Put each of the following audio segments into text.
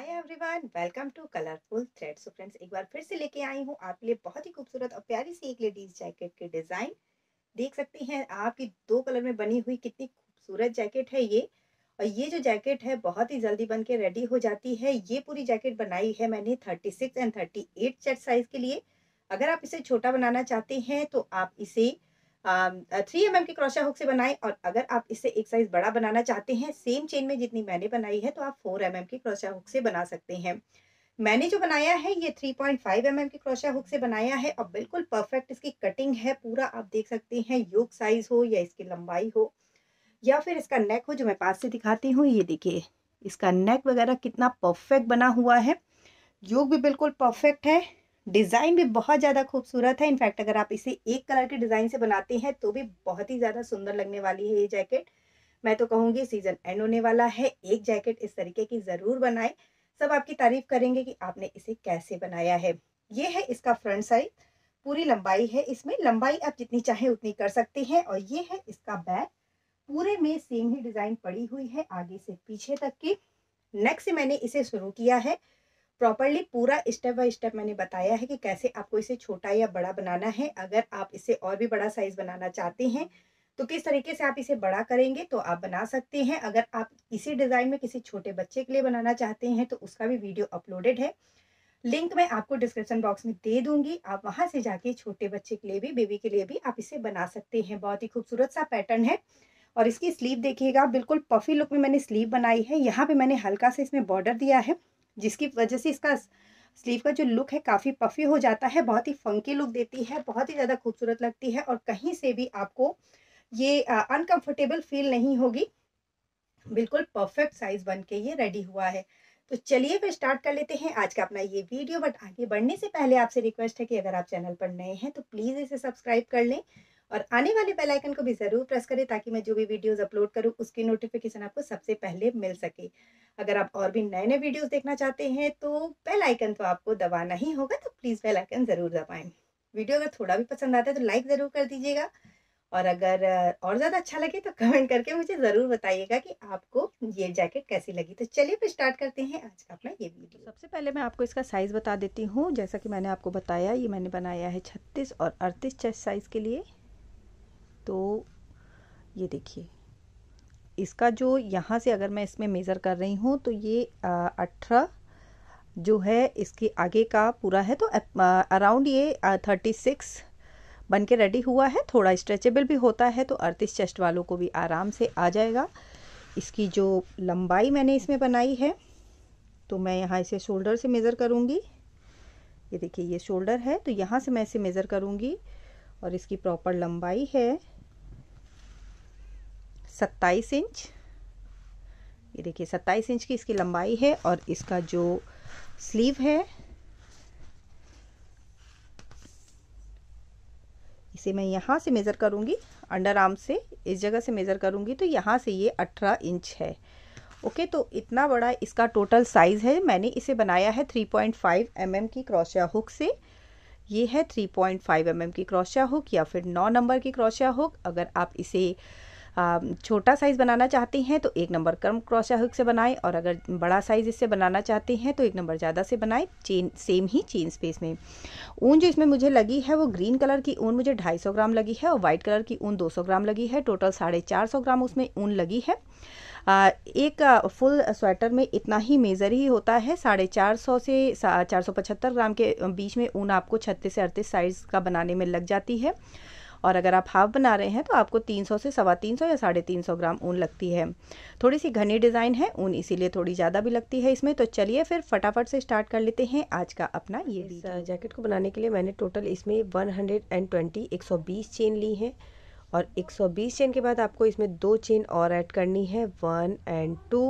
hi everyone welcome to colourful thread so friends एक बार फिर से लेके आई हूँ आपके लिए बहुत ही खूबसूरत और प्यारी सी एक लेडीज जैकेट के डिज़ाइन देख सकती हैं आपकी दो कलर में बनी हुई कितनी खूबसूरत जैकेट है ये और ये जो जैकेट है बहुत ही जल्दी बन के रेडी हो जाती है ये पूरी जैकेट बनाई है मैंने thirty six and thirty eight size के लिए अगर आप इसे छोटा बनाना चाहते हैं तो आप इसे थ्री um, एम के क्रोशा हुक से बनाएं और अगर आप इससे एक साइज बड़ा बनाना चाहते हैं सेम चेन में जितनी मैंने बनाई है तो आप फोर एम के क्रोशा हुक से बना सकते हैं मैंने जो बनाया है ये थ्री पॉइंट फाइव एम के क्रोशा हुक से बनाया है और बिल्कुल परफेक्ट इसकी कटिंग है पूरा आप देख सकते हैं योग साइज हो या इसकी लंबाई हो या फिर इसका नेक हो जो मैं पास से दिखाती हूँ ये देखिए इसका नेक वगैरह कितना परफेक्ट बना हुआ है योग भी बिल्कुल परफेक्ट है डिज़ाइन भी बहुत ज़्यादा खूबसूरत है इनफैक्ट अगर आप इसे एक कलर के डिज़ाइन से बनाते हैं तो भी बहुत ही ज़्यादा सुंदर लगने वाली है ये जैकेट मैं तो कहूँगी सीज़न एंड होने वाला है एक जैकेट इस तरीके की ज़रूर बनाए सब आपकी तारीफ करेंगे कि आपने इसे कैसे बनाया है ये है इसका फ्रंट साइज पूरी लंबाई है इसमें लंबाई आप जितनी चाहें उतनी कर सकते हैं और ये है इसका बैक पूरे में सेम ही डिज़ाइन पड़ी हुई है आगे से पीछे तक की नेक्स्ट मैंने इसे शुरू किया है प्रॉपरली पूरा स्टेप बाय स्टेप मैंने बताया है कि कैसे आपको इसे छोटा या बड़ा बनाना है अगर आप इसे और भी बड़ा साइज़ बनाना चाहते हैं तो किस तरीके से आप इसे बड़ा करेंगे तो आप बना सकते हैं अगर आप इसी डिज़ाइन में किसी छोटे बच्चे के लिए बनाना चाहते हैं तो उसका भी वीडियो अपलोडेड है लिंक मैं आपको डिस्क्रिप्शन बॉक्स में दे दूंगी आप वहां से जाके छोटे बच्चे के लिए भी बेबी के लिए भी आप इसे बना सकते हैं बहुत ही खूबसूरत सा पैटर्न है और इसकी स्लीव देखिएगा बिल्कुल पफी लुक में मैंने स्लीव बनाई है यहाँ पे मैंने हल्का सा इसमें बॉर्डर दिया है जिसकी वजह से इसका स्लीव का जो लुक है काफ़ी पफी हो जाता है बहुत ही फंकी लुक देती है बहुत ही ज़्यादा खूबसूरत लगती है और कहीं से भी आपको ये अनकंफर्टेबल फील नहीं होगी बिल्कुल परफेक्ट साइज़ बन के ये रेडी हुआ है तो चलिए फिर स्टार्ट कर लेते हैं आज का अपना ये वीडियो बट आगे बढ़ने से पहले आपसे रिक्वेस्ट है कि अगर आप चैनल पर नए हैं तो प्लीज़ इसे सब्सक्राइब कर लें और आने वाले बेल आइकन को भी ज़रूर प्रेस करें ताकि मैं जो भी वीडियोस अपलोड करूं उसकी नोटिफिकेशन आपको सबसे पहले मिल सके अगर आप और भी नए नए वीडियोस देखना चाहते हैं तो बेल आइकन तो आपको दबाना ही होगा तो प्लीज़ बेल आइकन ज़रूर दबाएँ वीडियो अगर थोड़ा भी पसंद आता है तो लाइक ज़रूर कर दीजिएगा और अगर और ज़्यादा अच्छा लगे तो कमेंट करके मुझे ज़रूर बताइएगा कि आपको ये जैकेट कैसी लगी तो चलिए फिर स्टार्ट करते हैं आज का अपना ये वीडियो सबसे पहले मैं आपको इसका साइज़ बता देती हूँ जैसा कि मैंने आपको बताया ये मैंने बनाया है छत्तीस और अड़तीस चेस्ट साइज़ के लिए तो ये देखिए इसका जो यहाँ से अगर मैं इसमें मेज़र कर रही हूँ तो ये अठारह जो है इसके आगे का पूरा है तो अराउंड ये थर्टी सिक्स बन के रेडी हुआ है थोड़ा स्ट्रेचेबल भी होता है तो अड़तीस चेस्ट वालों को भी आराम से आ जाएगा इसकी जो लंबाई मैंने इसमें बनाई है तो मैं यहाँ इसे शोल्डर से मेज़र करूँगी ये देखिए ये शोल्डर है तो यहाँ से मैं इसे मेज़र करूँगी और इसकी प्रॉपर लंबाई है सत्ताईस इंच ये देखिए सत्ताईस इंच की इसकी लंबाई है और इसका जो स्लीव है इसे मैं यहाँ से मेज़र करूँगी अंडर आर्म से इस जगह से मेज़र करूँगी तो यहाँ से ये अठारह इंच है ओके तो इतना बड़ा इसका टोटल साइज़ है मैंने इसे बनाया है three point five M M की क्रॉशिया हुक से ये है 3.5 पॉइंट mm की क्रोशिया हुक या फिर 9 नंबर की क्रोशिया हुक अगर आप इसे छोटा साइज़ बनाना चाहते हैं तो एक नंबर कम क्रॉशा हुक से बनाएं और अगर बड़ा साइज़ इससे बनाना चाहते हैं तो एक नंबर ज़्यादा से बनाएं चेन सेम ही चेन स्पेस में ऊन जो इसमें मुझे लगी है वो ग्रीन कलर की ऊन मुझे 250 ग्राम लगी है और वाइट कलर की ऊन 200 ग्राम लगी है टोटल साढ़े ग्राम उसमें ऊन लगी है एक फुल स्वेटर में इतना ही मेज़र ही होता है साढ़े चार सौ से चार सौ पचहत्तर ग्राम के बीच में ऊन आपको छत्तीस से अड़तीस साइज़ का बनाने में लग जाती है और अगर आप हाफ बना रहे हैं तो आपको तीन सौ से सवा तीन सौ या साढ़े तीन सौ ग्राम ऊन लगती है थोड़ी सी घनी डिज़ाइन है ऊन इसीलिए थोड़ी ज़्यादा भी लगती है इसमें तो चलिए फिर फटाफट से स्टार्ट कर लेते हैं आज का अपना ये जैकेट को बनाने के लिए मैंने टोटल इसमें वन हंड्रेड एंड ट्वेंटी एक सौ बीस चेन ली हैं और 120 चेन के बाद आपको इसमें दो चेन और ऐड करनी है वन एंड टू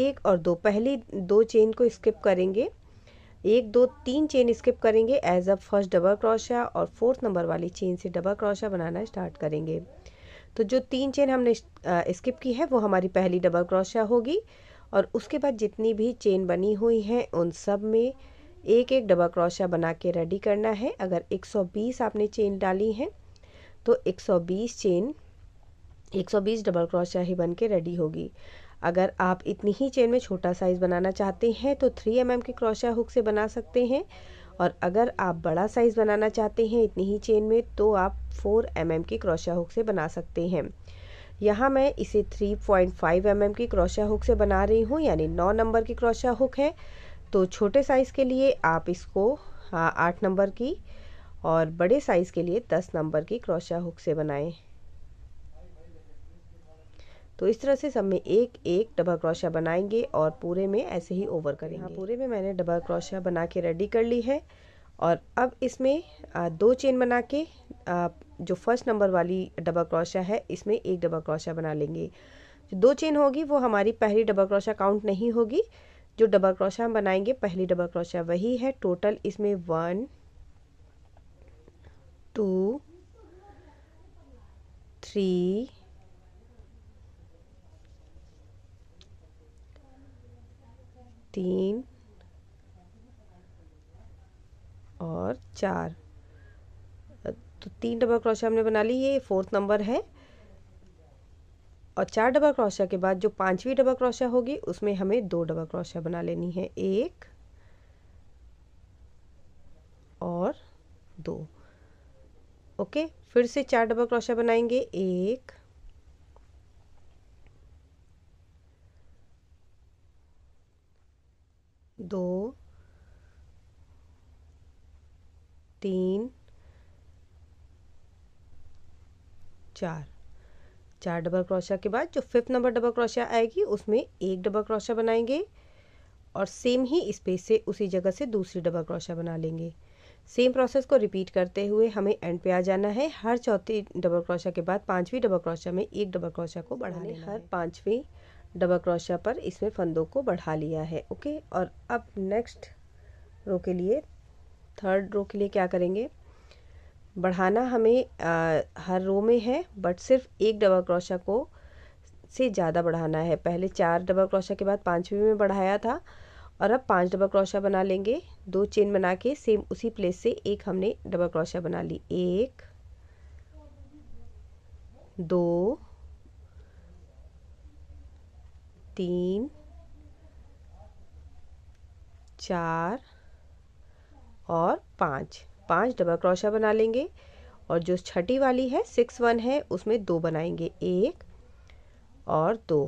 एक और दो पहली दो चेन को स्किप करेंगे एक दो तीन चेन स्किप करेंगे as a first double crochet और फोर्थ नंबर वाली चेन से डबल क्रोशिया बनाना स्टार्ट करेंगे तो जो तीन चेन हमने स्किप की है वो हमारी पहली डबल क्रोशिया होगी और उसके बाद जितनी भी चेन बनी हुई हैं उन सब में एक एक डबल क्रोशिया बना के रेडी करना है अगर 120 आपने चेन डाली है तो 120 चेन 120 डबल क्रोशिया ही बन के रेडी होगी अगर आप इतनी ही चेन में छोटा साइज़ बनाना चाहते हैं तो 3 एम mm के क्रोशा हुक से बना सकते हैं और अगर आप बड़ा साइज़ बनाना चाहते हैं इतनी ही चेन में तो आप 4 एम mm के क्रोशा हुक से बना सकते हैं यहाँ मैं इसे 3.5 पॉइंट mm के क्रोशा हुक से बना रही हूँ यानी 9 नंबर की क्रोशा हुक है तो छोटे साइज़ के लिए आप इसको हाँ, आठ नंबर की और बड़े साइज़ के लिए दस नंबर की क्रोशा हुक से बनाएँ तो इस तरह से सब में एक एक डबल क्रोशिया बनाएंगे और पूरे में ऐसे ही ओवर करेंगे हाँ पूरे में मैंने डबल क्रोशिया बना के रेडी कर ली है और अब इसमें दो चेन बना के जो फर्स्ट नंबर वाली डबल क्रोशिया है इसमें एक डबल क्रोशिया बना लेंगे जो दो चेन होगी वो हमारी पहली डबल क्रोशिया काउंट नहीं होगी जो डबल क्रोशिया हम बनाएंगे पहली डबल क्रोशिया वही है टोटल इसमें वन टू थ्री तीन और चार तो तीन डबल क्रोशिया हमने बना ली ये फोर्थ नंबर है और चार डबल क्रोशिया के बाद जो पांचवी डबल क्रोशिया होगी उसमें हमें दो डबल क्रोशिया बना लेनी है एक और दो ओके फिर से चार डबल क्रोशिया बनाएंगे एक दो तीन चार चार डबल क्रोशिया के बाद जो फिफ्थ नंबर डबल क्रोशिया आएगी उसमें एक डबल क्रोशिया बनाएंगे और सेम ही स्पेस से उसी जगह से दूसरी डबल क्रोशिया बना लेंगे सेम प्रोसेस को रिपीट करते हुए हमें एंड पे आ जाना है हर चौथी डबल क्रोशिया के बाद पांचवी डबल क्रोशिया में एक डबल क्रोशिया को बढ़ाने हर पांचवी डबल क्रोशिया पर इसमें फंदों को बढ़ा लिया है ओके और अब नेक्स्ट रो के लिए थर्ड रो के लिए क्या करेंगे बढ़ाना हमें आ, हर रो में है बट सिर्फ एक डबल क्रोशिया को से ज़्यादा बढ़ाना है पहले चार डबल क्रोशिया के बाद पाँचवीं में बढ़ाया था और अब पांच डबल क्रोशिया बना लेंगे दो चेन बना के सेम उसी प्लेस से एक हमने डबल क्रोशिया बना ली एक दो तीन चार और पाँच पाँच डबल क्रोशा बना लेंगे और जो छठी वाली है सिक्स वन है उसमें दो बनाएंगे एक और दो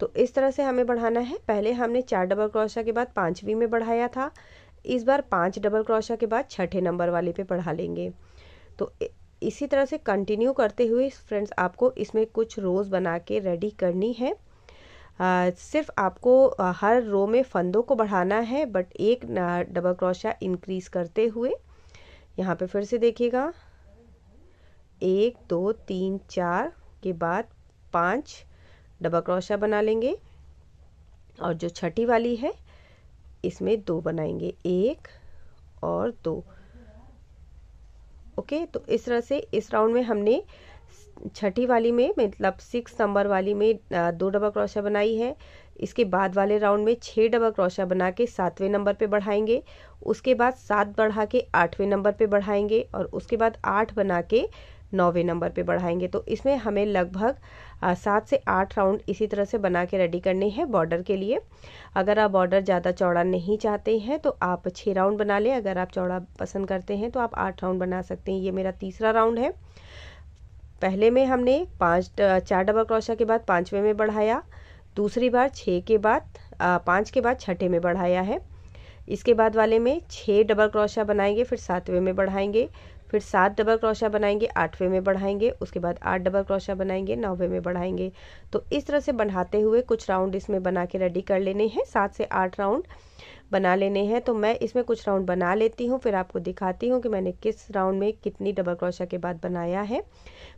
तो इस तरह से हमें बढ़ाना है पहले हमने चार डबल क्रोशा के बाद पाँचवीं में बढ़ाया था इस बार पाँच डबल क्रोशा के बाद छठे नंबर वाले पे बढ़ा लेंगे तो इसी तरह से कंटिन्यू करते हुए फ्रेंड्स आपको इसमें कुछ रोज़ बना के रेडी करनी है सिर्फ आपको हर रो में फंदों को बढ़ाना है बट एक डबल क्रोशिया इंक्रीज करते हुए यहाँ पे फिर से देखिएगा एक दो तीन चार के बाद पांच डबल क्रोशिया बना लेंगे और जो छठी वाली है इसमें दो बनाएंगे एक और दो ओके तो इस तरह से इस राउंड में हमने छठी वाली में मतलब सिक्स नंबर वाली में दो डबल क्रोशिया बनाई है इसके बाद वाले राउंड में छः डबल क्रोशिया बना के सातवें नंबर पे बढ़ाएंगे उसके बाद सात बढ़ा के आठवें नंबर पे बढ़ाएंगे और उसके बाद आठ बना के नौवें नंबर पे बढ़ाएंगे तो इसमें हमें लगभग सात से आठ राउंड इसी तरह से बना के रेडी करने हैं बॉर्डर के लिए अगर आप बॉर्डर ज़्यादा चौड़ा नहीं चाहते हैं तो आप छः राउंड बना लें अगर आप चौड़ा पसंद करते हैं तो आप आठ राउंड बना सकते हैं ये मेरा तीसरा राउंड है पहले में हमने पाँच चार डबल क्रोशा के बाद पाँचवें में बढ़ाया दूसरी बार छः के बाद पाँच के बाद छठे में बढ़ाया है इसके बाद वाले में छः डबल क्रोशा बनाएंगे फिर सातवें में बढ़ाएंगे फिर सात डबल क्रोशा बनाएंगे आठवें में बढ़ाएंगे उसके बाद आठ डबल क्रोशा बनाएंगे नौवें में बढ़ाएंगे तो इस तरह से बढ़ाते हुए कुछ राउंड इसमें बना के रेडी कर लेने हैं सात से आठ राउंड बना लेने हैं तो मैं इसमें कुछ राउंड बना लेती हूँ फिर आपको दिखाती हूँ कि मैंने किस राउंड में कितनी डबल क्रोशा के बाद बनाया है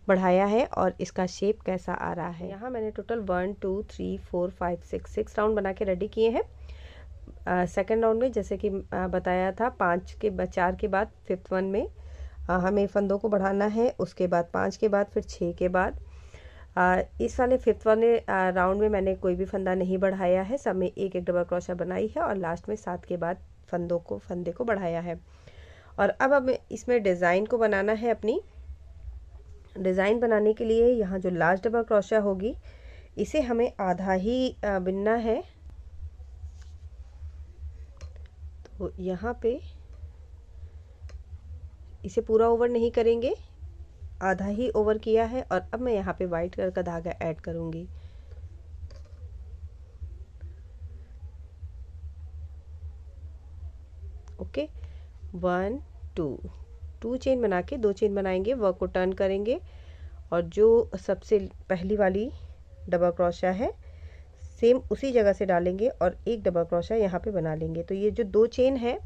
बढ़ाया है और इसका शेप कैसा आ रहा है यहाँ मैंने total one two three four five six six round बना के रेडी किए हैं सेकेंड राउंड में जैसे कि बताया था पाँच के चार के बाद फिफ्थ वन में हमें फंदों को बढ़ाना है उसके बाद पाँच के बाद फिर छः के बाद इस वाले फिफ्थ वाले राउंड में मैंने कोई भी फंदा नहीं बढ़ाया है सब में एक एक डबल क्रोशा बनाई है और लास्ट में सात के बाद फंदों को फंदे को बढ़ाया है और अब अब इसमें डिज़ाइन को बनाना है अपनी डिज़ाइन बनाने के लिए यहाँ जो लास्ट डबल क्रोशा होगी इसे हमें आधा ही बिनना है तो यहाँ पे इसे पूरा ओवर नहीं करेंगे आधा ही ओवर किया है और अब मैं यहाँ पे वाइट कलर का धागा ऐड करूँगी okay one two two chain बना के दो चेन बनाएंगे वर्क को टर्न करेंगे और जो सबसे पहली वाली डबल क्रोशा है सेम उसी जगह से डालेंगे और एक डबल क्रोशा यहाँ पे बना लेंगे तो ये जो दो चेन है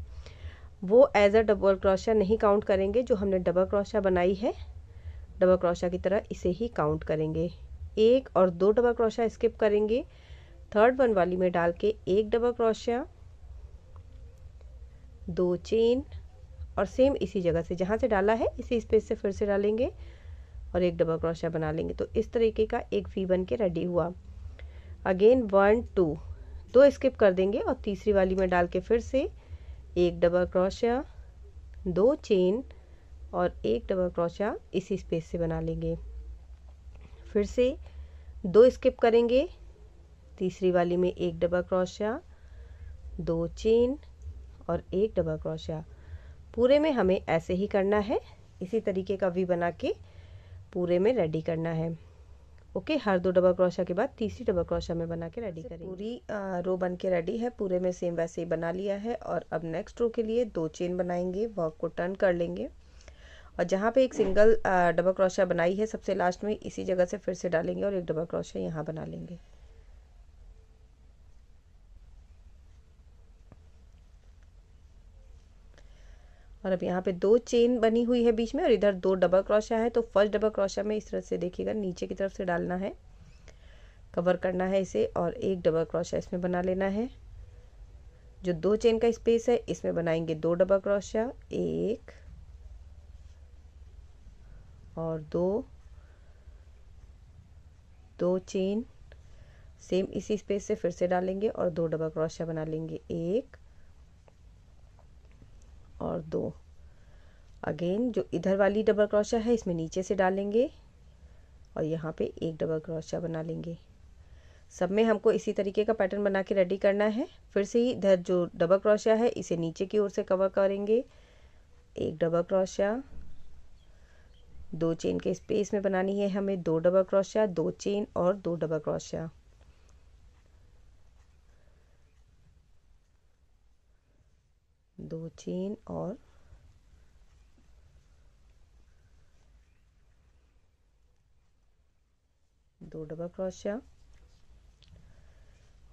वो एज अ डबल क्रोशा नहीं काउंट करेंगे जो हमने डबल क्रोशा बनाई है डबल क्रोशा की तरह इसे ही काउंट करेंगे एक और दो डबल क्रोशा स्किप करेंगे थर्ड वन वाली में डाल के एक डबल क्रोशा दो चेन और सेम इसी जगह से जहाँ से डाला है इसी स्पेस से फिर से डालेंगे और एक डबल क्रोशा बना लेंगे तो इस तरीके का एक वी बन के रेडी हुआ अगेन वन टू दो स्किप कर देंगे और तीसरी वाली में डाल के फिर से एक डबल क्रोशिया दो चेन और एक डबल क्रोशिया इसी स्पेस से बना लेंगे फिर से दो स्किप करेंगे तीसरी वाली में एक डबल क्रोशिया दो चेन और एक डबल क्रोशिया पूरे में हमें ऐसे ही करना है इसी तरीके का वी बना के पूरे में रेडी करना है ओके हर दो डबल क्रोशा के बाद तीसरी डबल क्रोशिया में बना के रेडी करें पूरी रो बन के रेडी है पूरे में सेम वैसे ही बना लिया है और अब नेक्स्ट रो के लिए दो चेन बनाएंगे वर्क को टर्न कर लेंगे और जहाँ पे एक सिंगल डबल क्रोशिया बनाई है सबसे लास्ट में इसी जगह से फिर से डालेंगे और एक डबल क्रोशिया यहाँ बना लेंगे और अब यहाँ पे दो चेन बनी हुई है बीच में और इधर दो डबल क्रोशिया है तो फर्स्ट डबल क्रोशिया में इस तरह से देखिएगा नीचे की तरफ से डालना है कवर करना है इसे और एक डबल क्रोशिया इसमें बना लेना है जो दो चेन का स्पेस है इसमें बनाएंगे दो डबल क्रोशा एक और दो दो चेन सेम इसी स्पेस से फिर से डालेंगे और दो डबल क्रोशिया बना लेंगे एक और दो अगेन जो इधर वाली डबल क्रोशिया है इसमें नीचे से डालेंगे और यहाँ पे एक डबल क्रोशिया बना लेंगे सब में हमको इसी तरीके का पैटर्न बना के रेडी करना है फिर से ही इधर जो डबल क्रोशिया है इसे नीचे की ओर से कवर करेंगे एक डबल क्रोशिया दो चेन के स्पेस में बनानी है हमें दो डबल क्रोशिया दो चेन और दो डबल क्रोशिया दो चेन और दो डबल क्रोशिया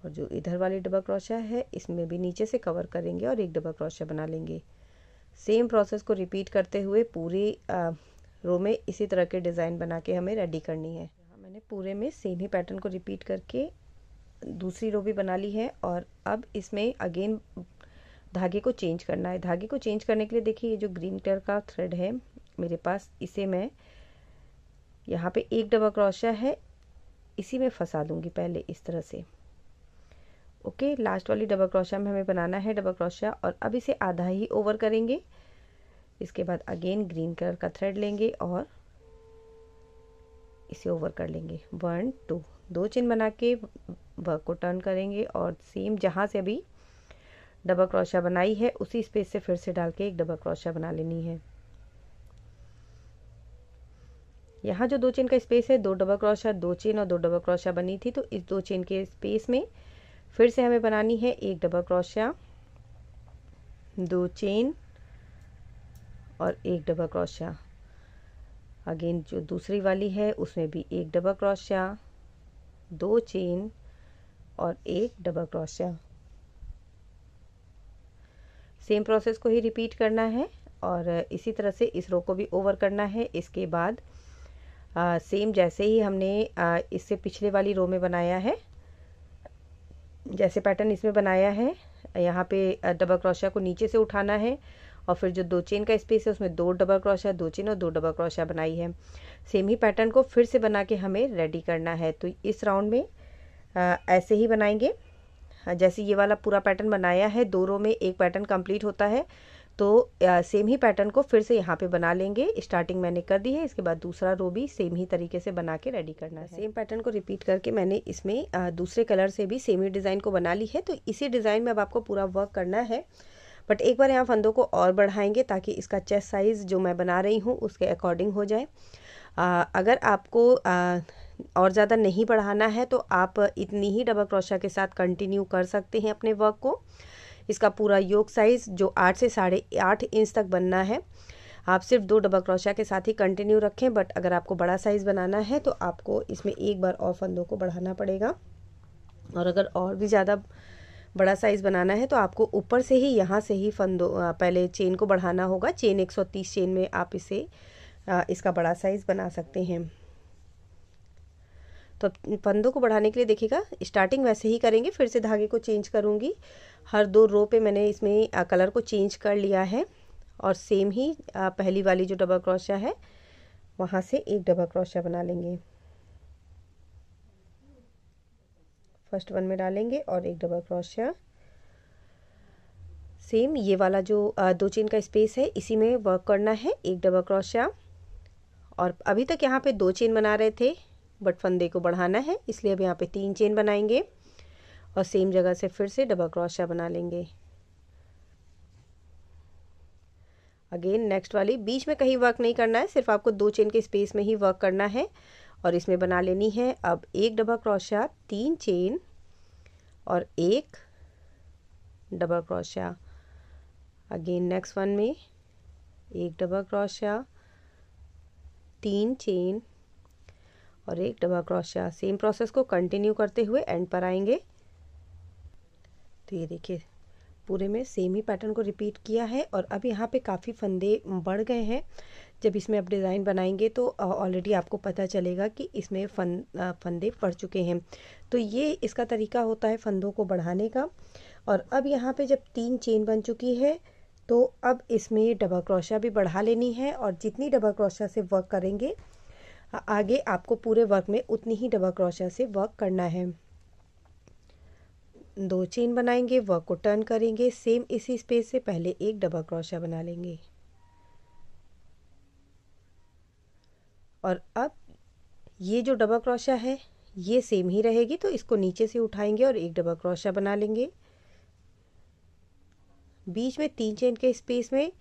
और जो इधर वाली डबल क्रोशिया है इसमें भी नीचे से कवर करेंगे और एक डबल क्रोशिया बना लेंगे सेम प्रोसेस को रिपीट करते हुए पूरे रो में इसी तरह के डिज़ाइन बना के हमें रेडी करनी है मैंने पूरे में सेम ही पैटर्न को रिपीट करके दूसरी रो भी बना ली है और अब इसमें अगेन धागे को चेंज करना है धागे को चेंज करने के लिए देखिए ये जो ग्रीन कलर का थ्रेड है मेरे पास इसे मैं यहाँ पे एक डबल क्रोशिया है इसी में फंसा दूंगी पहले इस तरह से ओके लास्ट वाली डबल क्रोशिया में हमें बनाना है डबल क्रोशिया और अब इसे आधा ही ओवर करेंगे इसके बाद अगेन ग्रीन कलर का थ्रेड लेंगे और इसे ओवर कर लेंगे वन टू दो चेन बना के वर्क को टर्न करेंगे और सेम जहाँ से अभी डबल क्रोशिया बनाई है उसी स्पेस से फिर से डाल के एक डबल क्रोशिया बना लेनी है यहाँ जो दो चेन का स्पेस है दो डबल क्रोशिया दो चेन और दो डबल क्रोशिया बनी थी तो इस दो चेन के स्पेस में फिर से हमें बनानी है एक डबल क्रोशिया दो चेन और एक डबल क्रोशिया अगेन जो दूसरी वाली है उसमें भी एक डबल क्रोशिया दो चेन और एक डबल क्रोशिया सेम प्रोसेस को ही रिपीट करना है और इसी तरह से इस रो को भी ओवर करना है इसके बाद आ, सेम जैसे ही हमने आ, इससे पिछले वाली रो में बनाया है जैसे पैटर्न इसमें बनाया है यहाँ पे डबल क्रोशिया को नीचे से उठाना है और फिर जो दो चेन का स्पेस है उसमें दो डबल क्रोशिया दो चेन और दो डबल क्रोशिया बनाई है सेम ही पैटर्न को फिर से बना के हमें रेडी करना है तो इस राउंड में आ, ऐसे ही बनाएंगे जैसे ये वाला पूरा पैटर्न बनाया है दो रो में एक पैटर्न कंप्लीट होता है तो आ, सेम ही पैटर्न को फिर से यहाँ पे बना लेंगे स्टार्टिंग मैंने कर दी है इसके बाद दूसरा रो भी सेम ही तरीके से बना के रेडी करना है सेम पैटर्न को रिपीट करके मैंने इसमें आ, दूसरे कलर से भी सेम ही डिज़ाइन को बना ली है तो इसी डिज़ाइन में अब आपको पूरा वर्क करना है बट एक बार यहाँ फंदों को और बढ़ाएंगे ताकि इसका चेस्ट साइज़ जो मैं बना रही हूँ उसके अकॉर्डिंग हो जाए आ, अगर आपको आ, और ज़्यादा नहीं बढ़ाना है तो आप इतनी ही डबल क्रोशा के साथ कंटिन्यू कर सकते हैं अपने वर्क को इसका पूरा योग साइज़ जो आठ से साढ़े आठ इंच तक बनना है आप सिर्फ दो डबल क्रोशा के साथ ही कंटिन्यू रखें बट अगर आपको बड़ा साइज़ बनाना है तो आपको इसमें एक बार और फंदों को बढ़ाना पड़ेगा और अगर और भी ज़्यादा बड़ा साइज़ बनाना है तो आपको ऊपर से ही यहाँ से ही फंदो पहले चेन को बढ़ाना होगा चेन 130 चेन में आप इसे इसका बड़ा साइज़ बना सकते हैं तो फंदों को बढ़ाने के लिए देखिएगा स्टार्टिंग वैसे ही करेंगे फिर से धागे को चेंज करूँगी हर दो रो पे मैंने इसमें कलर को चेंज कर लिया है और सेम ही पहली वाली जो डबल क्रोशिया है वहाँ से एक डबल क्रोशिया बना लेंगे फर्स्ट वन में डालेंगे और एक डबल क्रोशिया सेम ये वाला जो दो चेन का स्पेस है इसी में वर्क करना है एक डबल क्रोशिया और अभी तक यहाँ पे दो चेन बना रहे थे बट फंदे को बढ़ाना है इसलिए अब यहाँ पे तीन चेन बनाएंगे और सेम जगह से फिर से डबल क्रोशिया बना लेंगे अगेन नेक्स्ट वाली बीच में कहीं वर्क नहीं करना है सिर्फ आपको दो चेन के स्पेस में ही वर्क करना है और इसमें बना लेनी है अब एक डबल क्रोशा तीन चेन और एक double crochet again next one में एक डबल क्रोशा तीन चेन और एक डबल क्रोशा सेम प्रोसेस को कंटिन्यू करते हुए एंड पर आएंगे तो ये देखिए पूरे में सेम ही पैटर्न को रिपीट किया है और अब यहाँ पे काफ़ी फंदे बढ़ गए हैं जब इसमें आप डिज़ाइन बनाएंगे तो ऑलरेडी आपको पता चलेगा कि इसमें फन फंदे पड़ चुके हैं तो ये इसका तरीका होता है फंदों को बढ़ाने का और अब यहाँ पे जब तीन चेन बन चुकी है तो अब इसमें डबल क्रोशा भी बढ़ा लेनी है और जितनी डबल क्रोशा से वर्क करेंगे आगे आपको पूरे वर्क में उतनी ही डबल क्रोशा से वर्क करना है दो चेन बनाएंगे वर्क को टर्न करेंगे सेम इसी स्पेस से पहले एक डबल क्रोशा बना लेंगे और अब ये जो डबल क्रोशा है ये सेम ही रहेगी तो इसको नीचे से उठाएंगे और एक डबल क्रोशा बना लेंगे बीच में तीन चेन के स्पेस में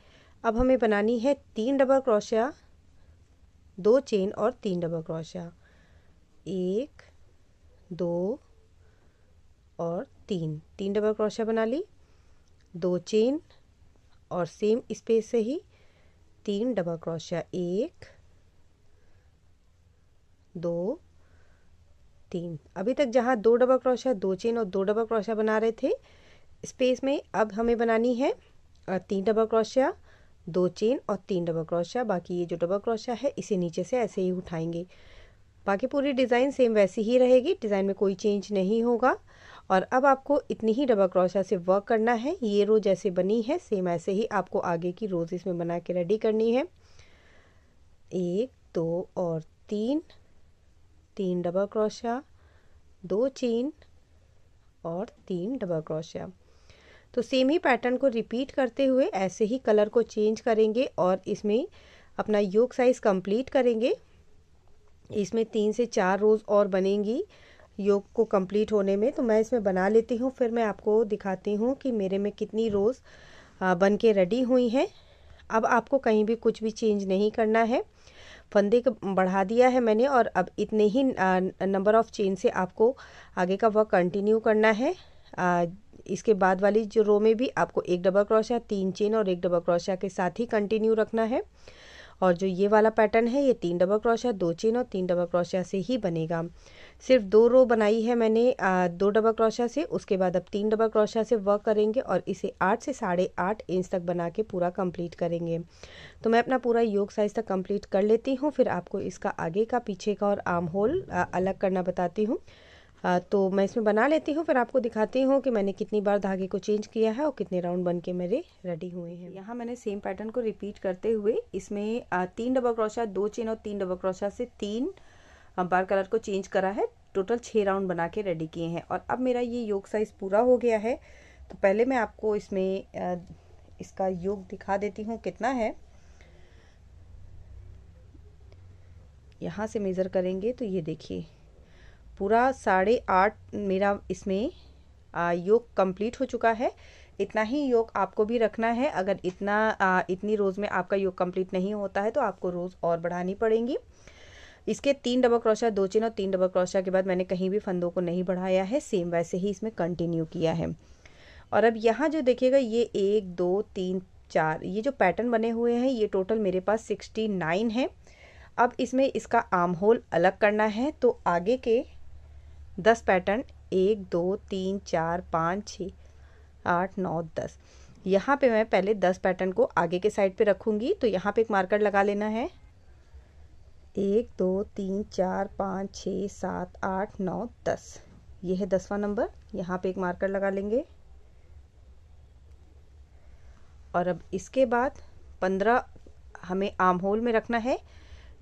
अब हमें बनानी है तीन डबल क्रोशा दो चेन और तीन डबल क्रोशा एक दो और तीन तीन डबल क्रोशा बना ली दो चेन और सेम स्पेस से ही तीन डबल क्रोशा एक दो तीन अभी तक जहाँ दो डबल क्रोशिया दो चेन और दो डबल क्रोशिया बना रहे थे स्पेस में अब हमें बनानी है तीन डबल क्रोशिया दो चेन और तीन डबल क्रोशिया बाकी ये जो डबल क्रोशिया है इसे नीचे से ऐसे ही उठाएंगे बाकी पूरी डिज़ाइन सेम वैसी ही रहेगी डिज़ाइन में कोई चेंज नहीं होगा और अब आपको इतनी ही डबल क्रोशिया से वर्क करना है ये रो जैसे बनी है सेम ऐसे ही आपको आगे की रोज इसमें बना के रेडी करनी है एक दो और तीन तीन डबल क्रोशिया दो चेन और तीन डबल क्रोशिया तो सेम ही पैटर्न को रिपीट करते हुए ऐसे ही कलर को चेंज करेंगे और इसमें अपना योग साइज़ कंप्लीट करेंगे इसमें तीन से चार रोज़ और बनेंगी योग को कंप्लीट होने में तो मैं इसमें बना लेती हूँ फिर मैं आपको दिखाती हूँ कि मेरे में कितनी रोज़ बन के रेडी हुई हैं अब आपको कहीं भी कुछ भी चेंज नहीं करना है फंदे बढ़ा दिया है मैंने और अब इतने ही नंबर ऑफ़ चेन से आपको आगे का वर्क कंटिन्यू करना है आ, इसके बाद वाली जो रो में भी आपको एक डबल क्रोशिया तीन चेन और एक डबल क्रोशिया के साथ ही कंटिन्यू रखना है और जो ये वाला पैटर्न है ये तीन डबल क्रोशिया दो चेन और तीन डबल क्रोशिया से ही बनेगा सिर्फ दो रो बनाई है मैंने आ, दो डबल क्रोशिया से उसके बाद अब तीन डबल क्रोशिया से वर्क करेंगे और इसे आठ से साढ़े आठ इंच तक बना के पूरा कंप्लीट करेंगे तो मैं अपना पूरा योग साइज़ तक कंप्लीट कर लेती हूँ फिर आपको इसका आगे का पीछे का और आर्म होल अलग करना बताती हूँ तो मैं इसमें बना लेती हूँ फिर आपको दिखाती हूँ कि मैंने कितनी बार धागे को चेंज किया है और कितने राउंड बन के मेरे रेडी हुए हैं यहाँ मैंने सेम पैटर्न को रिपीट करते हुए इसमें तीन डबल क्रोशा दो चेन और तीन डबल क्रोशा से तीन बार कलर को चेंज करा है टोटल छः राउंड बना के रेडी किए हैं और अब मेरा ये योग साइज़ पूरा हो गया है तो पहले मैं आपको इसमें इसका योग दिखा देती हूँ कितना है यहाँ से मेज़र करेंगे तो ये देखिए पूरा साढ़े आठ मेरा इसमें योग कंप्लीट हो चुका है इतना ही योग आपको भी रखना है अगर इतना आ, इतनी रोज़ में आपका योग कंप्लीट नहीं होता है तो आपको रोज़ और बढ़ानी पड़ेंगी इसके तीन डबल क्रोशा दो चेन और तीन डबल क्रोशा के बाद मैंने कहीं भी फंदों को नहीं बढ़ाया है सेम वैसे ही इसमें कंटिन्यू किया है और अब यहाँ जो देखिएगा ये एक दो तीन चार ये जो पैटर्न बने हुए हैं ये टोटल मेरे पास सिक्सटी नाइन है अब इसमें इसका आर्म होल अलग करना है तो आगे के दस पैटर्न एक दो तीन चार पाँच छ आठ नौ दस यहाँ पे मैं पहले दस पैटर्न को आगे के साइड पे रखूँगी तो यहाँ पे एक मार्कर लगा लेना है एक दो तीन चार पाँच छ सात आठ नौ दस ये है दसवां नंबर यहाँ पे एक मार्कर लगा लेंगे और अब इसके बाद पंद्रह हमें आम होल में रखना है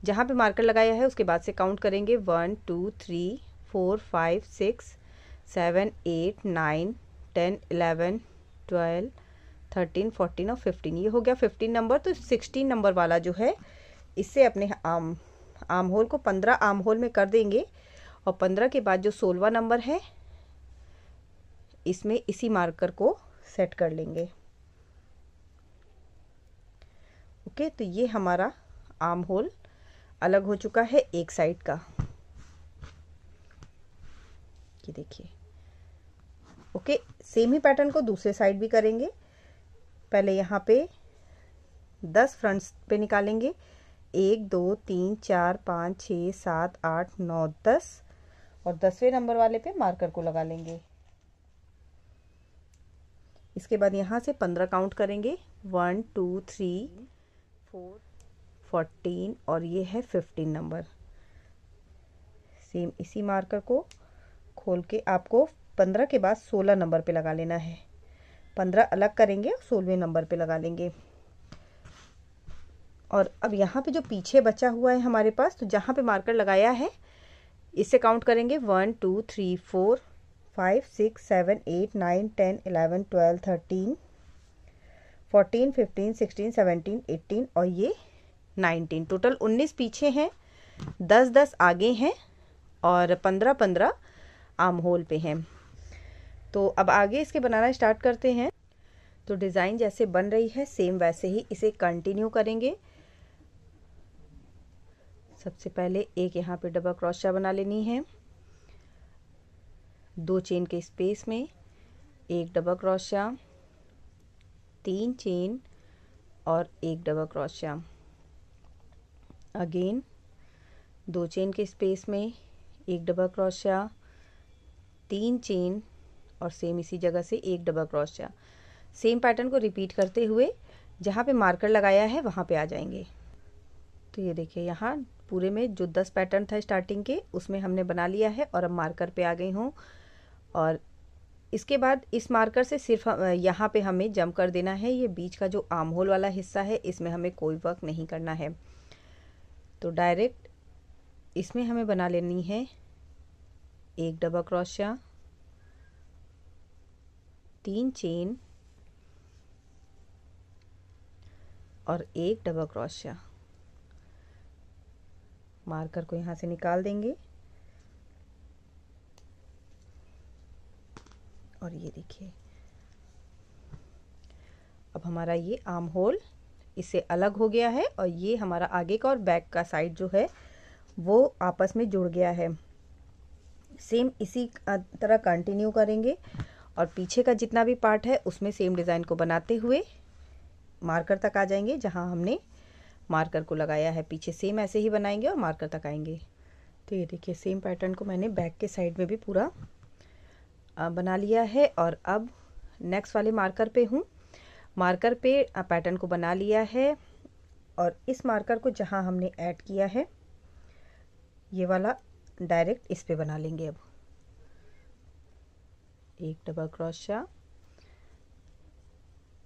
जहाँ पे मार्कर लगाया है उसके बाद से काउंट करेंगे one two three four five six seven eight nine ten eleven twelve thirteen fourteen और फिफ्टीन ये हो गया फिफ्टीन नंबर तो सिक्सटीन नंबर वाला जो है इससे अपने आम आम होल को पंद्रह आम होल में कर देंगे और पंद्रह के बाद जो सोलवा नंबर है इसमें इसी मार्कर को सेट कर लेंगे ओके तो ये हमारा आम होल अलग हो चुका है एक साइड का ये देखिए ओके सेम ही पैटर्न को दूसरे साइड भी करेंगे पहले यहाँ पे दस फ्रंट्स पे निकालेंगे एक दो तीन चार पाँच छः सात आठ नौ दस और दसवें नंबर वाले पे मार्कर को लगा लेंगे इसके बाद यहाँ से पंद्रह काउंट करेंगे one two three four fourteen और ये है फिफ्टीन नंबर सेम इसी मार्कर को खोल के आपको पंद्रह के बाद सोलह नंबर पे लगा लेना है पंद्रह अलग करेंगे और सोलहवें नंबर पे लगा लेंगे और अब यहाँ पे जो पीछे बचा हुआ है हमारे पास तो जहाँ पे मार्कर लगाया है इसे काउंट करेंगे one two three four five six seven eight nine ten eleven twelve thirteen fourteen fifteen sixteen seventeen eighteen और ये नाइनटीन टोटल उन्नीस पीछे हैं दस दस आगे हैं और पंद्रह पंद्रह आम होल पे हैं तो अब आगे इसके बनाना स्टार्ट करते हैं तो डिज़ाइन जैसे बन रही है सेम वैसे ही इसे कंटिन्यू करेंगे सबसे पहले एक यहाँ पे डबल क्रोशा बना लेनी है दो चेन के स्पेस में एक डबल क्रोशा तीन चेन और एक डबल क्रोशा अगेन दो चेन के स्पेस में एक डबल क्रोशा तीन चेन और सेम इसी जगह से एक डबल क्रोशिया सेम पैटर्न को रिपीट करते हुए जहाँ पे मार्कर लगाया है वहाँ पे आ जाएंगे तो ये देखिए यहाँ पूरे में जो दस पैटर्न था स्टार्टिंग के उसमें हमने बना लिया है और अब मार्कर पे आ गई हूँ और इसके बाद इस मार्कर से सिर्फ यहाँ पे हमें जम कर देना है ये बीच का जो आम होल वाला हिस्सा है इसमें हमें कोई वर्क नहीं करना है तो डायरेक्ट इसमें हमें बना लेनी है एक डबल क्रोशिया तीन चेन और एक डबल क्रोशिया मार्कर को यहाँ से निकाल देंगे और ये देखिए अब हमारा ये आर्म होल इससे अलग हो गया है और ये हमारा आगे का और बैक का साइड जो है वो आपस में जुड़ गया है सेम इसी तरह कंटिन्यू करेंगे और पीछे का जितना भी पार्ट है उसमें सेम डिज़ाइन को बनाते हुए मार्कर तक आ जाएंगे जहाँ हमने मार्कर को लगाया है पीछे सेम ऐसे ही बनाएंगे और मार्कर तक आएंगे तो ये देखिए सेम पैटर्न को मैंने बैक के साइड में भी पूरा बना लिया है और अब नेक्स्ट वाले मार्कर पे हूँ मार्कर पे पैटर्न को बना लिया है और इस मार्कर को जहाँ हमने ऐड किया है ये वाला डायरेक्ट इस पे बना लेंगे अब एक डबल क्रोशिया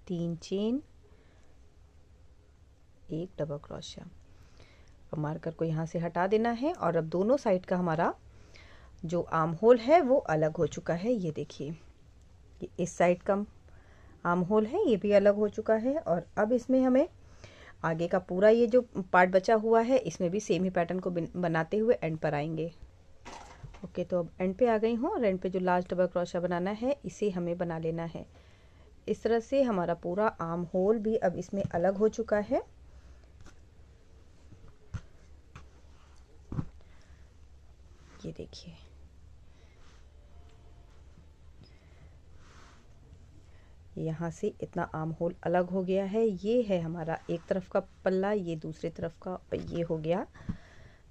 तीन चेन एक डबल क्रोशिया अब मार्कर को यहाँ से हटा देना है और अब दोनों साइड का हमारा जो आर्म होल है वो अलग हो चुका है ये देखिए ये इस साइड का आर्म होल है ये भी अलग हो चुका है और अब इसमें हमें आगे का पूरा ये जो पार्ट बचा हुआ है इसमें भी सेम ही पैटर्न को बनाते हुए एंड पर आएंगे ओके तो अब एंड पे आ गई हूँ और एंड पे जो लास्ट डबल क्रोशा बनाना है इसे हमें बना लेना है इस तरह से हमारा पूरा आर्म होल भी अब इसमें अलग हो चुका है ये देखिए यहाँ से इतना आम होल अलग हो गया है ये है हमारा एक तरफ का पल्ला ये दूसरे तरफ का ये हो गया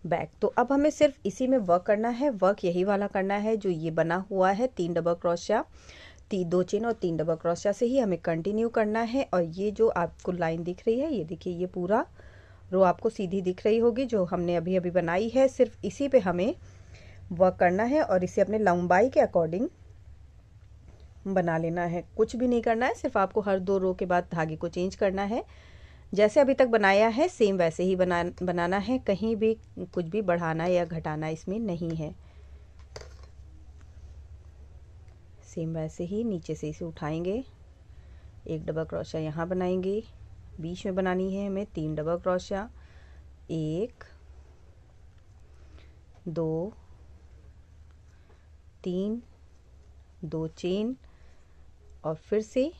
बैक तो अब हमें सिर्फ इसी में वर्क करना है वर्क यही वाला करना है जो ये बना हुआ है तीन डबल क्रोशिया ती दो चेन और तीन डबल क्रोशिया से ही हमें कंटिन्यू करना है और ये जो आपको लाइन दिख रही है ये देखिए ये पूरा रो आपको सीधी दिख रही होगी जो हमने अभी अभी बनाई है सिर्फ इसी पे हमें वर्क करना है और इसे अपने लंबाई के अकॉर्डिंग बना लेना है कुछ भी नहीं करना है सिर्फ आपको हर दो रो के बाद धागे को चेंज करना है जैसे अभी तक बनाया है सेम वैसे ही बना बनाना है कहीं भी कुछ भी बढ़ाना या घटाना इसमें नहीं है सेम वैसे ही नीचे से इसे उठाएंगे एक डबल क्रोशिया यहाँ बनाएंगे बीच में बनानी है हमें तीन डबल क्रोशिया एक दो तीन दो चेन और फिर से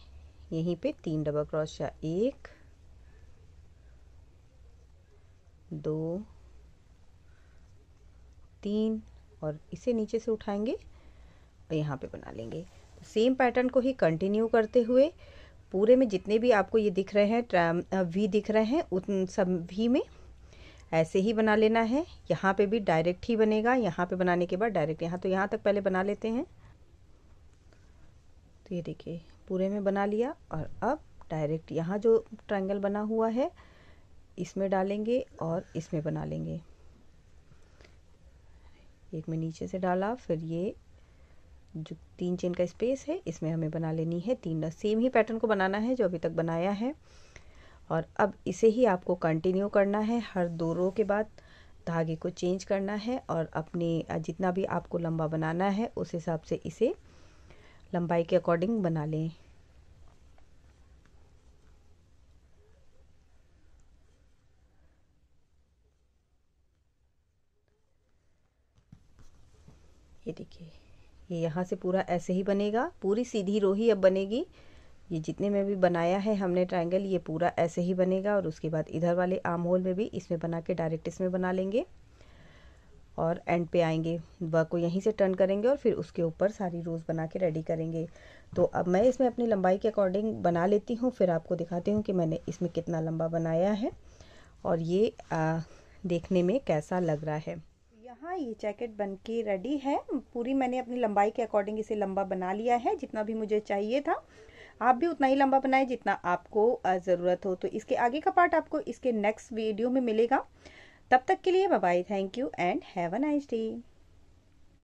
यहीं पे तीन डबल क्रोशिया एक दो तीन और इसे नीचे से उठाएंगे और यहाँ पे बना लेंगे तो सेम पैटर्न को ही कंटिन्यू करते हुए पूरे में जितने भी आपको ये दिख रहे हैं वी दिख रहे हैं उन सब वी में ऐसे ही बना लेना है यहाँ पे भी डायरेक्ट ही बनेगा यहाँ पे बनाने के बाद डायरेक्ट यहाँ तो यहाँ तक पहले बना लेते हैं तो ये देखिए पूरे में बना लिया और अब डायरेक्ट यहाँ जो ट्रायंगल बना हुआ है इसमें डालेंगे और इसमें बना लेंगे एक में नीचे से डाला फिर ये जो तीन चेन का स्पेस है इसमें हमें बना लेनी है तीन सेम ही पैटर्न को बनाना है जो अभी तक बनाया है और अब इसे ही आपको कंटिन्यू करना है हर दो रो के बाद धागे को चेंज करना है और अपने जितना भी आपको लंबा बनाना है उस हिसाब से इसे लंबाई के अकॉर्डिंग बना लें ये देखिए ये यहाँ से पूरा ऐसे ही बनेगा पूरी सीधी रो ही अब बनेगी ये जितने में भी बनाया है हमने ट्रायंगल ये पूरा ऐसे ही बनेगा और उसके बाद इधर वाले आम होल में भी इसमें बना के डायरेक्ट इसमें बना लेंगे और एंड पे आएंगे वर्क को यहीं से टर्न करेंगे और फिर उसके ऊपर सारी रोज़ बना के रेडी करेंगे तो अब मैं इसमें अपनी लंबाई के अकॉर्डिंग बना लेती हूँ फिर आपको दिखाती हूँ कि मैंने इसमें कितना लंबा बनाया है और ये आ, देखने में कैसा लग रहा है यहाँ ये जैकेट बन के रेडी है पूरी मैंने अपनी लंबाई के अकॉर्डिंग इसे लंबा बना लिया है जितना भी मुझे चाहिए था आप भी उतना ही लंबा बनाएं जितना आपको ज़रूरत हो तो इसके आगे का पार्ट आपको इसके नेक्स्ट वीडियो में मिलेगा तब तक के लिए bye thank you and have a nice day